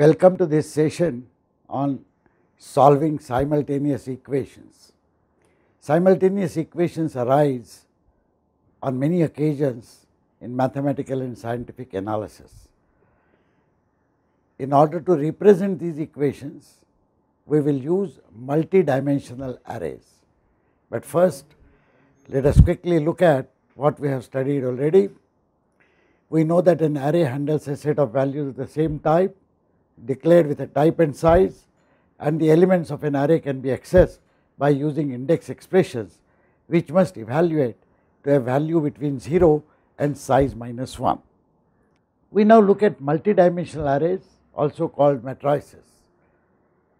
Welcome to this session on solving simultaneous equations. Simultaneous equations arise on many occasions in mathematical and scientific analysis. In order to represent these equations, we will use multidimensional arrays. But first, let us quickly look at what we have studied already. We know that an array handles a set of values of the same type declared with a type and size and the elements of an array can be accessed by using index expressions which must evaluate to a value between 0 and size minus 1. We now look at multidimensional arrays also called matrices.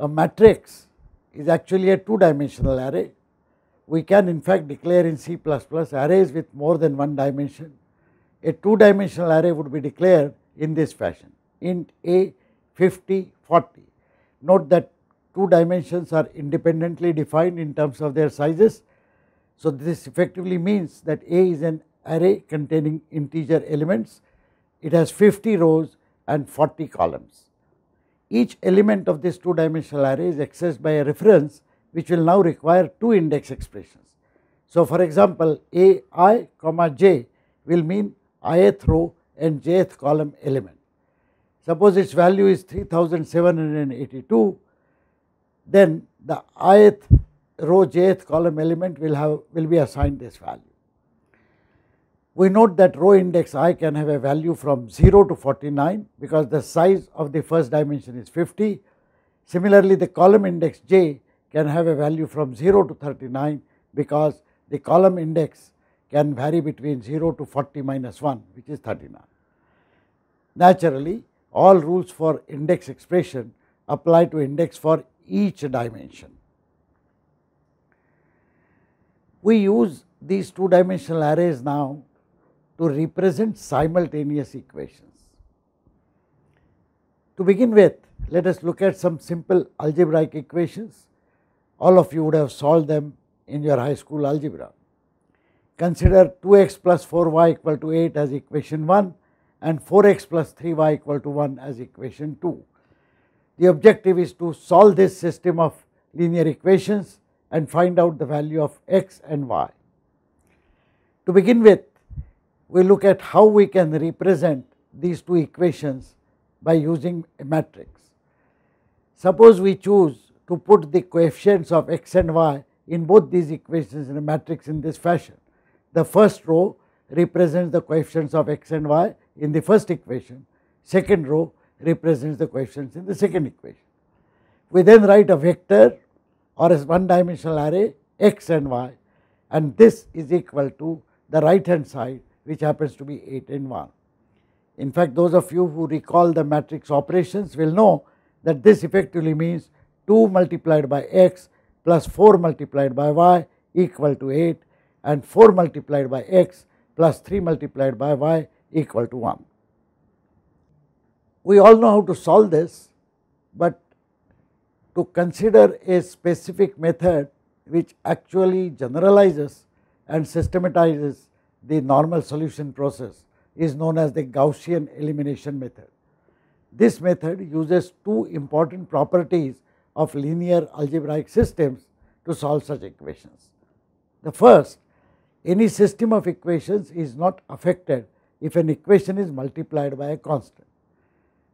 A matrix is actually a two dimensional array. We can in fact declare in C++ arrays with more than one dimension. A two dimensional array would be declared in this fashion int a 50, 40. Note that two dimensions are independently defined in terms of their sizes. So, this effectively means that A is an array containing integer elements. It has 50 rows and 40 columns. Each element of this two dimensional array is accessed by a reference which will now require two index expressions. So, for example, A i comma j will mean ith row and jth column element. Suppose its value is 3782, then the ith row jth column element will have will be assigned this value. We note that row index i can have a value from 0 to 49 because the size of the first dimension is 50. Similarly, the column index j can have a value from 0 to 39 because the column index can vary between 0 to 40 minus 1 which is 39. Naturally, all rules for index expression apply to index for each dimension. We use these two dimensional arrays now to represent simultaneous equations. To begin with, let us look at some simple algebraic equations. All of you would have solved them in your high school algebra. Consider 2x plus 4y equal to 8 as equation 1 and 4x plus 3y equal to 1 as equation 2. The objective is to solve this system of linear equations and find out the value of x and y. To begin with, we look at how we can represent these two equations by using a matrix. Suppose we choose to put the coefficients of x and y in both these equations in a matrix in this fashion. The first row represents the coefficients of x and y in the first equation, second row represents the questions in the second equation. We then write a vector or as one dimensional array x and y and this is equal to the right hand side which happens to be 8 and 1. In fact, those of you who recall the matrix operations will know that this effectively means 2 multiplied by x plus 4 multiplied by y equal to 8 and 4 multiplied by x plus 3 multiplied by y equal to 1. We all know how to solve this, but to consider a specific method which actually generalizes and systematizes the normal solution process is known as the Gaussian elimination method. This method uses two important properties of linear algebraic systems to solve such equations. The first, any system of equations is not affected if an equation is multiplied by a constant.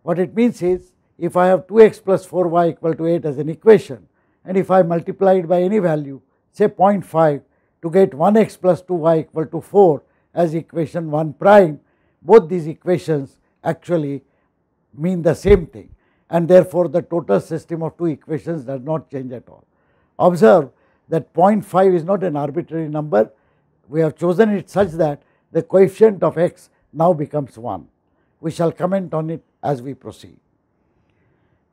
What it means is if I have 2x plus 4y equal to 8 as an equation and if I multiply it by any value say 0.5 to get 1x plus 2y equal to 4 as equation 1 prime both these equations actually mean the same thing and therefore the total system of two equations does not change at all. Observe that 0.5 is not an arbitrary number we have chosen it such that the coefficient of x now becomes one. We shall comment on it as we proceed.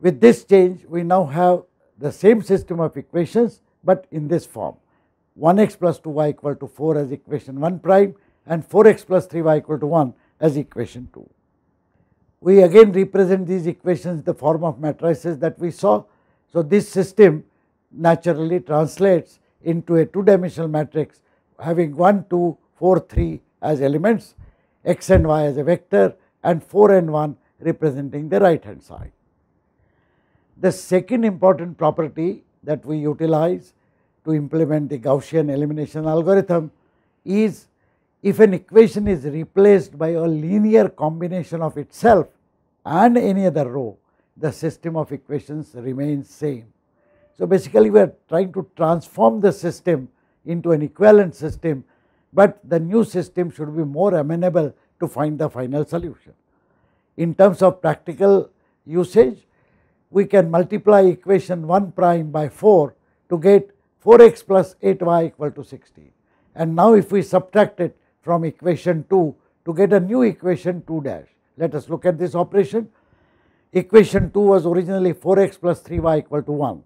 With this change, we now have the same system of equations, but in this form. 1x plus 2y equal to 4 as equation 1 prime and 4x plus 3y equal to 1 as equation 2. We again represent these equations the form of matrices that we saw. So, this system naturally translates into a two dimensional matrix having 1, 2, 4, 3 as elements x and y as a vector and 4 and 1 representing the right hand side. The second important property that we utilize to implement the Gaussian elimination algorithm is if an equation is replaced by a linear combination of itself and any other row, the system of equations remains same. So, basically we are trying to transform the system into an equivalent system but the new system should be more amenable to find the final solution. In terms of practical usage, we can multiply equation 1 prime by 4 to get 4x plus 8y equal to 16. And now if we subtract it from equation 2 to get a new equation 2 dash, let us look at this operation. Equation 2 was originally 4x plus 3y equal to 1.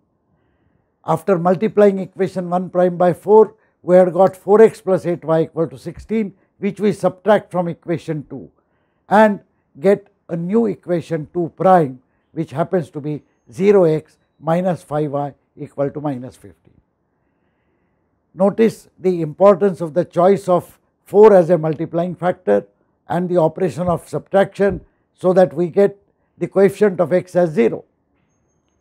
After multiplying equation 1 prime by 4, we had got 4x plus 8y equal to 16 which we subtract from equation 2 and get a new equation 2 prime which happens to be 0x minus 5y equal to minus 15. Notice the importance of the choice of 4 as a multiplying factor and the operation of subtraction so that we get the coefficient of x as 0.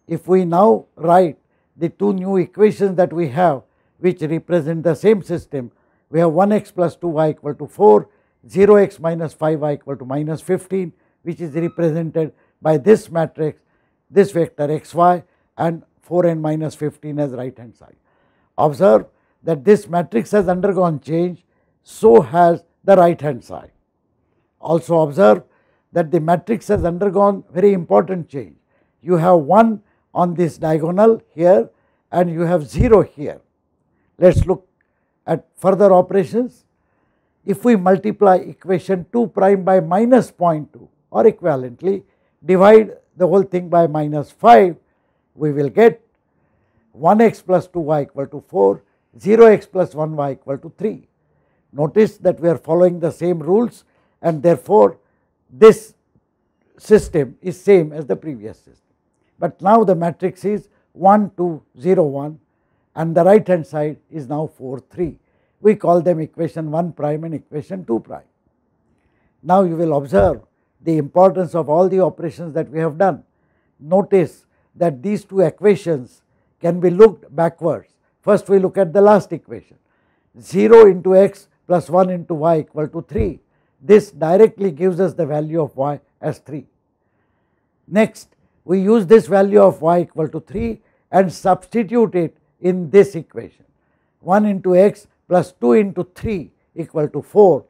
If we now write the two new equations that we have which represent the same system. We have 1x plus 2y equal to 4, 0x minus 5y equal to minus 15 which is represented by this matrix, this vector xy and 4n minus 15 as right hand side. Observe that this matrix has undergone change, so has the right hand side. Also observe that the matrix has undergone very important change. You have 1 on this diagonal here and you have 0 here. Let us look at further operations. If we multiply equation 2 prime by minus 0.2 or equivalently divide the whole thing by minus 5, we will get 1x plus 2y equal to 4, 0x plus 1y equal to 3. Notice that we are following the same rules and therefore this system is same as the previous system. But now the matrix is 1, 2, 0, 1, and the right hand side is now 4 3. We call them equation 1 prime and equation 2 prime. Now you will observe the importance of all the operations that we have done. Notice that these two equations can be looked backwards. First we look at the last equation 0 into x plus 1 into y equal to 3. This directly gives us the value of y as 3. Next we use this value of y equal to 3 and substitute it in this equation 1 into x plus 2 into 3 equal to 4.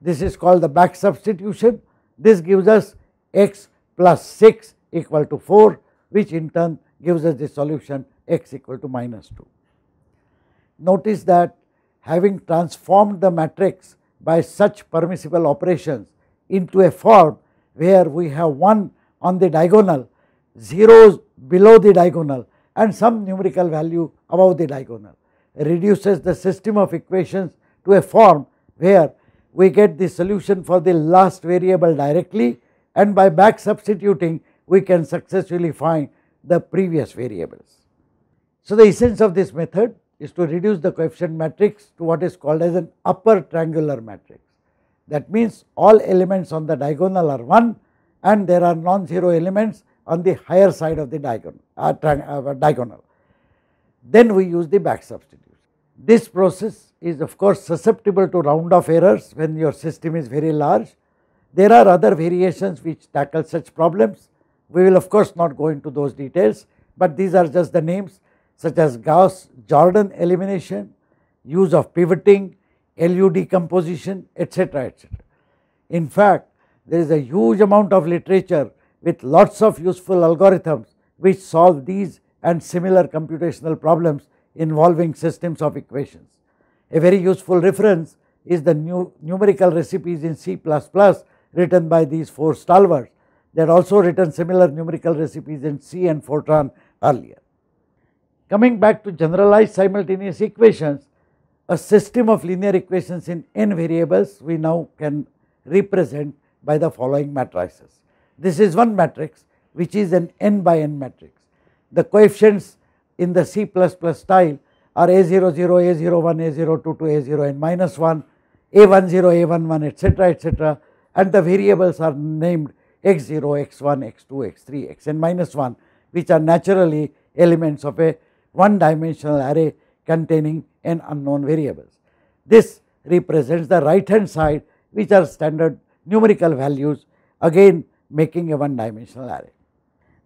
This is called the back substitution. This gives us x plus 6 equal to 4 which in turn gives us the solution x equal to minus 2. Notice that having transformed the matrix by such permissible operations into a form where we have 1 on the diagonal, zeros below the diagonal and some numerical value above the diagonal reduces the system of equations to a form where we get the solution for the last variable directly and by back substituting we can successfully find the previous variables. So, the essence of this method is to reduce the coefficient matrix to what is called as an upper triangular matrix. That means all elements on the diagonal are 1 and there are non-zero elements on the higher side of the diagonal, uh, uh, diagonal. Then we use the back substitution. This process is of course susceptible to round off errors when your system is very large. There are other variations which tackle such problems. We will of course not go into those details, but these are just the names such as Gauss-Jordan elimination, use of pivoting, LU decomposition, etc., etc. In fact, there is a huge amount of literature with lots of useful algorithms which solve these and similar computational problems involving systems of equations. A very useful reference is the new numerical recipes in C++ written by these four stalwarts. They had also written similar numerical recipes in C and Fortran earlier. Coming back to generalized simultaneous equations, a system of linear equations in n variables we now can represent by the following matrices. This is one matrix which is an n by n matrix. The coefficients in the C++ style are A00, A01, A02, A0n minus 1, A10, A11 etc etc and the variables are named x0, x1, x2, x3, xn minus 1 which are naturally elements of a one dimensional array containing n unknown variables. This represents the right hand side which are standard numerical values again making a one-dimensional array.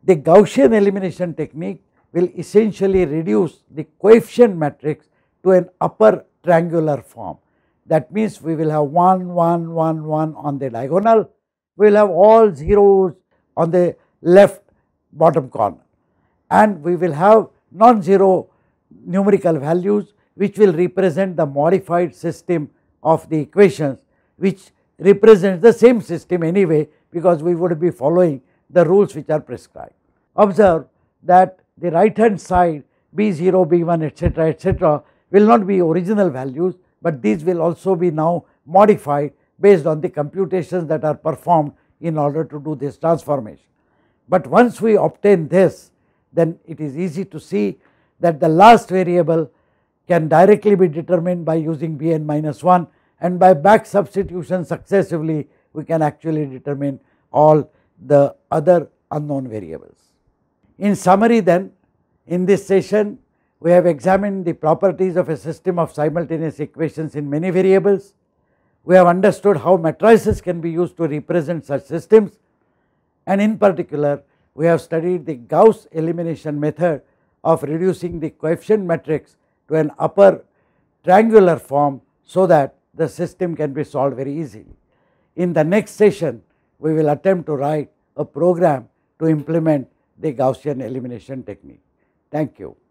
The Gaussian elimination technique will essentially reduce the coefficient matrix to an upper triangular form. That means we will have 1, 1, 1, 1 on the diagonal, we will have all zeros on the left bottom corner and we will have non-zero numerical values which will represent the modified system of the equations which represents the same system anyway because we would be following the rules which are prescribed. Observe that the right hand side B0, B1 etc etc will not be original values but these will also be now modified based on the computations that are performed in order to do this transformation. But once we obtain this then it is easy to see that the last variable can directly be determined by using bn minus 1 and by back substitution successively we can actually determine all the other unknown variables. In summary then, in this session we have examined the properties of a system of simultaneous equations in many variables. We have understood how matrices can be used to represent such systems and in particular we have studied the Gauss elimination method of reducing the coefficient matrix to an upper triangular form so that the system can be solved very easily. In the next session we will attempt to write a program to implement the Gaussian elimination technique. Thank you.